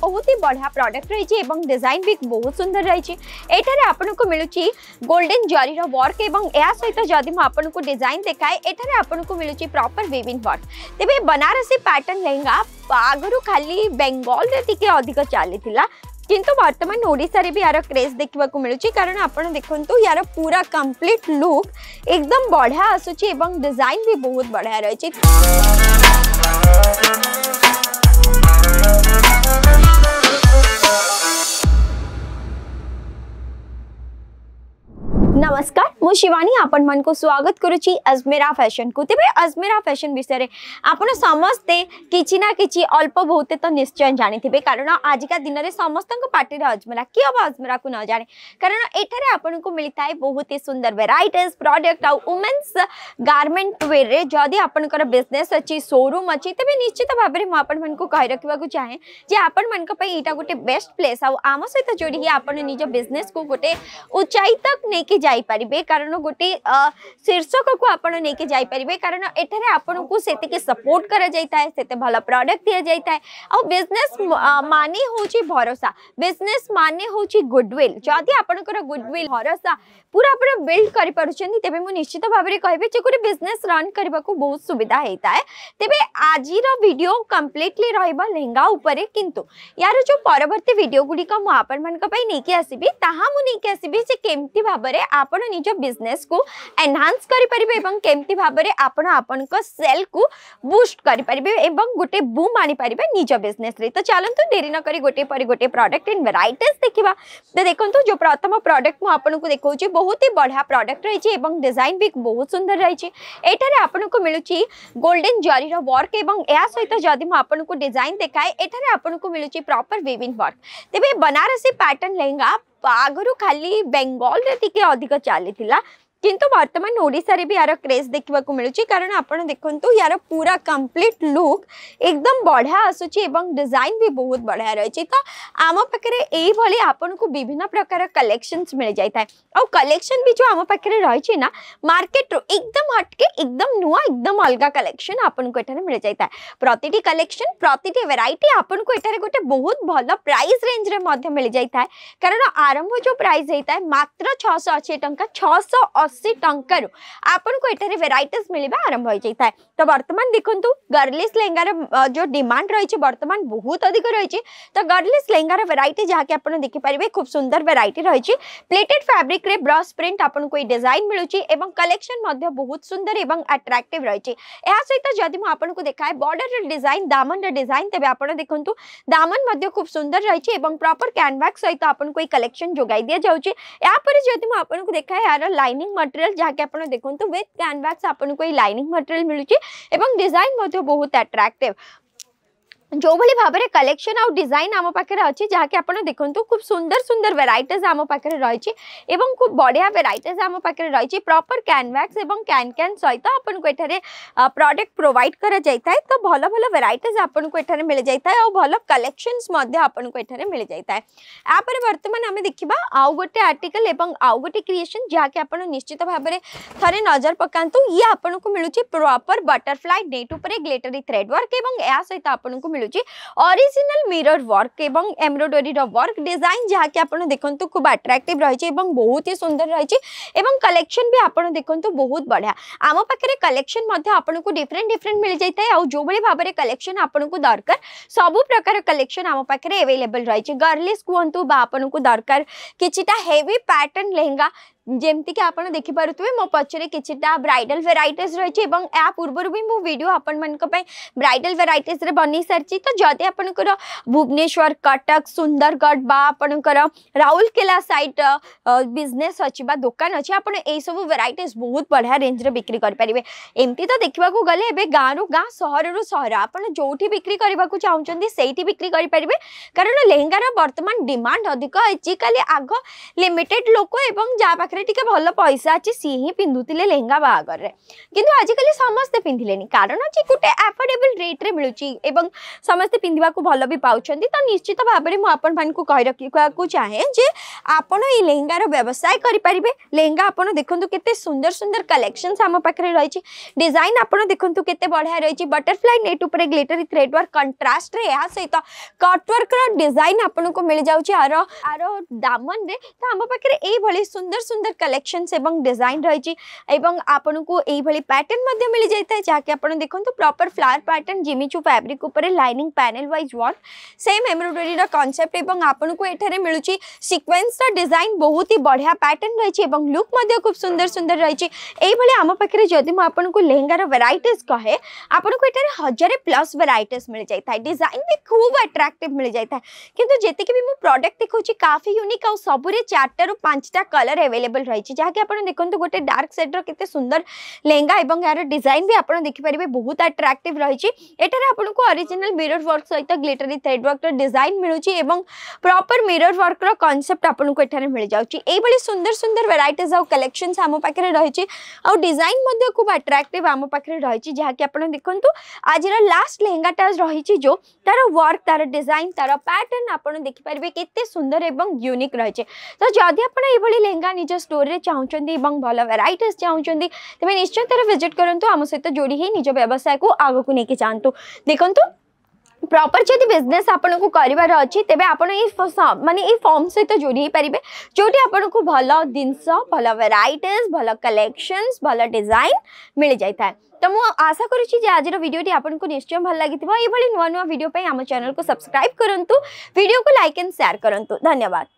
बहुत ही बढ़िया प्रडक्ट रही डिजाइन भी बहुत सुंदर रही आपन को मिलूँ गोल्डेन जरी वर्क और सहित जदि मुझे डिजाइन देखाए यह आपको मिलूँ प्रपर विविन वर्क तेज बनारसी पैटर्न लेहेंगा आगर खाली बेंगल टी अधिक चली किंतु बर्तमान ओडार भी यार क्रेज देखा मिलूँ कारण आप देखते यार पूरा कंप्लीट लुक एकदम बढ़िया आसूँ डिजाइन भी बहुत बढ़िया रही शिवानी आपन मन को स्वागत करुच्ची अजमेरा फैशन को तेज अजमेरा फैशन विषय आपन समस्ते किसी ना कि अल्प बहुत तो निश्चय जानी थे कारण आज का दिन में समस्त पार्टी अजमेरा किए हम अजमेरा को न जाने कारण यठार आपन को मिलता है बहुत ही सुंदर भेरइट प्रडक्ट आमेन्स गारमेंट वेर्रे जदि आपंकर बिजनेस अच्छी शोरूम अच्छी तेज निश्चित भाव में मुझे मन को कही रखा चाहे जे आपण मन यहाँ गोटे बेस्ट प्लेस आम सहित जोड़ी आपने निज बिजनेस को गोटे उच्चाइत नहीं कि जापारे कारण कारण गोटे शीर्षक को आपकी जापरेंगे कारण एटर आपन को से सपोर्ट करते भल प्रडक्ट दि जाए बिजनेस माने हूँ भरोसा बिजनेस माने हूँ गुडविल जदि आपर गुडविल भरोसा पूरा पूरा बिल्ड करेंश्चित भाव में कहि गोटे बिजनेस रन करने को बहुत सुविधा होता है तेज आज भिड कम्प्लीटली रहा उपर कि यार जो परवर्त भिडियो गुड़िक मुझे आपण मानी आसबी ताकि आसबी जो कमी भाव में आप निज़ बिजनेस को एनहांस करें भाव में आपण को बुस्ट करें गोटे बुम आनीपर निज बिजनेस तो चलतु डेरी नक गोटे पर गोटे प्रडक्ट एंड भेरइट देखा तो देखो जो प्रथम प्रडक्ट मुझे देखा बहुत ही बढ़िया प्रडक्ट रही है डिजाइन भी बहुत सुंदर रही आपन आपको मिलूँ गोल्डेन जरी रर्क या सहित जदि मुझे डिजाइन देखाए एठार आपको मिलूँ प्रपर विविन वर्क तेज बनारसी पैटर्न लहंगा आगुरी खाली बेंगल अधिक चली किंतु वर्तमान ओडिशा रे भी यार क्रेज देखा मिलूँ कारण आप देखो यार पूरा कम्प्लीट लुक एकदम बढ़िया आसूम डिजाइन भी बहुत बढ़िया रही तो आम पाखे यही आपन को विभिन्न प्रकार कलेक्शन मिल जाए कलेक्शन भी जो आम पाखे रही मार्केट रू एकदम हटके एकदम नुआ एकदम अलग कलेक्शन आपको मिल जाए प्रति कलेक्शन प्रति भेर को ये गोटे बहुत भल प्राइस रेंज मिल जाए कारण आरंभ जो प्राइस होता है मात्र छःश अशी टाँग अशी टंकार आपको ये भेरइट मिलवा आरंभ हो जाए तो बर्तमान देखु गर्लिश लेहंगार जो डिमांड रही बर्तमान बहुत अधिक रही तो गर्लिश लेहंगार भेरइट जहाँकि आप देखिपारे खूब सुंदर भेरइट रही प्लेटेड फैब्रिक रे ब्रश प्रिंट आपको ये डिजाइन मिलूँ एवं कलेक्शन बहुत सुंदर एवं आट्राक्टिव रही सहित जदि मुझे देखाए बर्डर डिजाइन दामन डिजाइन तेज आप देखते दामन खूब सुंदर रही प्रपर कैनवास सहित आपको ये कलेक्शन जोगाई दि जाऊँगी यापर जदि मुझे देखाए यार लाइनिंग ମଟେରିଆଲ ଯାହାକି ଆପଣ ଦେଖନ୍ତୁ ୱିଥ୍ କ୍ୟାନଭାସ୍ ଆପଣଙ୍କୁ ଏଇ ଲାଇନିଂ ମଟେରିଆଲ ମିଳୁଛି ଏବଂ ଡିଜାଇନ୍ ମଧ୍ୟ ବହୁତ ଆଟ୍ରାକ୍ଟିଭ୍ जो भाई भाव में कलेक्शन आउ डिजाइन आम पाखे अच्छी जहाँकि देखते तो खूब सुंदर सुंदर भेरइटेज आम पाखे रही खूब बढ़िया भेरइटेज आम पाखे रही तो प्रपर क्यानवाक्स तो और कैन कैन सहित आपन को प्रडक्ट प्रोवाइड कर तो भल भल भेरइटेज आपन को मिल जाए और भल कलेक्शन आपन को मिल जाए आप बर्तमान आम देखा आउ गोटे आर्टिकल और आउ गोटे क्रिएसन जहाँकिन निश्चित भाव में थे नजर पकातु ये आपन को मिलूँ प्रपर बटरफ्लाई नेट उपर ग्लेटरी थ्रेड वर्क और या सहित आपन मिलूँ अरिजिनाल मिरर वर्क एवं एम्ब्रोडरीर वर्क डिजाइन जहाँकि आप देखते खूब आट्राक्टिव रही बहुत ही सुंदर रही कलेक्शन भी आप देखते बहुत बढ़िया आम पाखे कलेक्शन आपको डिफरेंट डिफरेंट मिल जाता है जो भाई भाव में कलेक्शन आपको दरकार सब प्रकार कलेक्शन आम पाखे अवेलेबल रही गर्लिज कहतु आपको दरकार किटा हेवी पैटर्न लेहेंगा जमती जमीक आप देखिपे मो पचरे कि ब्राइडल भेरटज रही है या पूर्व भी मुझे भिडियो आपंपी ब्राइडल भेर बनई सारी तो जदि आपणकर भुवनेश्वर कटक सुंदरगढ़ आपणकर राउरकेला सैट बिजनेस अच्छी दोकान अच्छे आपसबू भेर बहुत बढ़िया रेज रे बिक्री करेंगे एमती तो देखा गले गाँव रू गाँ सहर रु सहर आप जो भी बिक्री करने को चाहते से बिक्री करेंगे कारण लेहंगार बर्तमान डिमाण अधिक आजिकल आग लिमिटेड लोक जहाँ पाखे पाखे भल पैसा अच्छे सी ही पिंधुते लेंगा बाहर कि आजिकल समस्ते पिंधिले कारण अच्छे गोटे एफोर्डेबल रेट्रे मिलूँगी समस्ते पिंधा को भल भी पाँच तो निश्चित भाव में मुझे कही रखा चाहे जे आप लेंगार व्यवसाय करें लेंगा आप देखते के सुंदर सुंदर कलेक्शन आम पाखे रही डिजाइन आप देखते के बढ़िया रही बटरफ्लाई नेट उपर ग्लेटर थ्रेडवर्क कंट्रास्ट सहित कटवर्क रिजाइन आपको मिल जाऊँ आर आर दामन तो आम पाखे ये सुंदर सुंदर सुंदर कलेक्शन एवं डिजाइन रही आपन को यही पैटर्न मिल जाए जहाँकि आप देखते प्रपर फ्लावर पैटर्न जिमिचू फैब्रिक लाइनिंग पैनेल व्वज वर्क सेम एम्ब्रोडरी कनसेप्ट आपन को ये मिलूँ सिक्वेन्स डिजाइन बहुत ही बढ़िया पैटर्न रही लुक खूब सुंदर सुंदर रही है यही आम पाखे जदि आपको लेहंगार भेरइट कहे आपको ये हजार प्लस भेरइट मिल जाए डिजाइन भी खूब आट्राक्टिव मिल जाए कि भी प्रडक्ट देखा काफी यूनिक आ सबुरे चार्टा पांचटा कलर एवेलेबल अवेलेबल रही जहाँकि आप देखते गोटे डार्क सेड रेत सुंदर लेंगा और यार डिजाइन भी आप देखिपारे बहुत आट्राक्ट रही आपको अरिजिनाल मिरर वर्क सहित ग्लिटरी थ्रेड वर्क डिजाइन मिलूँ और प्रपर मिरर वर्क रनसेप्ट आपको एठार मिल जाऊँगी ये सुंदर सुंदर भेरइट आउ कलेक्शन आम पाखे रही डिजाइन खूब आट्राक्ट आम पाखे रही जहाँकि आप देखते आज लास्ट लेहंगाटा रही जो तार वर्क तार डिजाइन तार पैटर्न आप देखिपारे के सुंदर और यूनिक रही है तो जदि आप लेहंगा निज ଷ୍ଟୋରରେ ଚାହୁଁଛନ୍ତି ଏବଂ ଭଲ ଭେରାଇଟିଜ୍ ଚାହୁଁଛନ୍ତି ତେବେ ନିଶ୍ଚୟ ତା'ର ଭିଜିଟ୍ କରନ୍ତୁ ଆମ ସହିତ ଯୋଡ଼ି ହୋଇ ନିଜ ବ୍ୟବସାୟକୁ ଆଗକୁ ନେଇକି ଯାଆନ୍ତୁ ଦେଖନ୍ତୁ प्रपर जदि बिजनेस आपन को करार अच्छी तेज आप मानने ये फर्म सहित जोड़ी पारे जो आपन को भल जिनस भल भेर भल कलेक्शन भल डिजाइन मिल जाए तो मुझे आशा करुच्ची आज भिडियोटी आपको निश्चय भल लगी नुआ नुआ भिडियो आम चैनल को सब्सक्राइब करूँ भिडियो को लाइक एंड सेयार करूँ धन्यवाद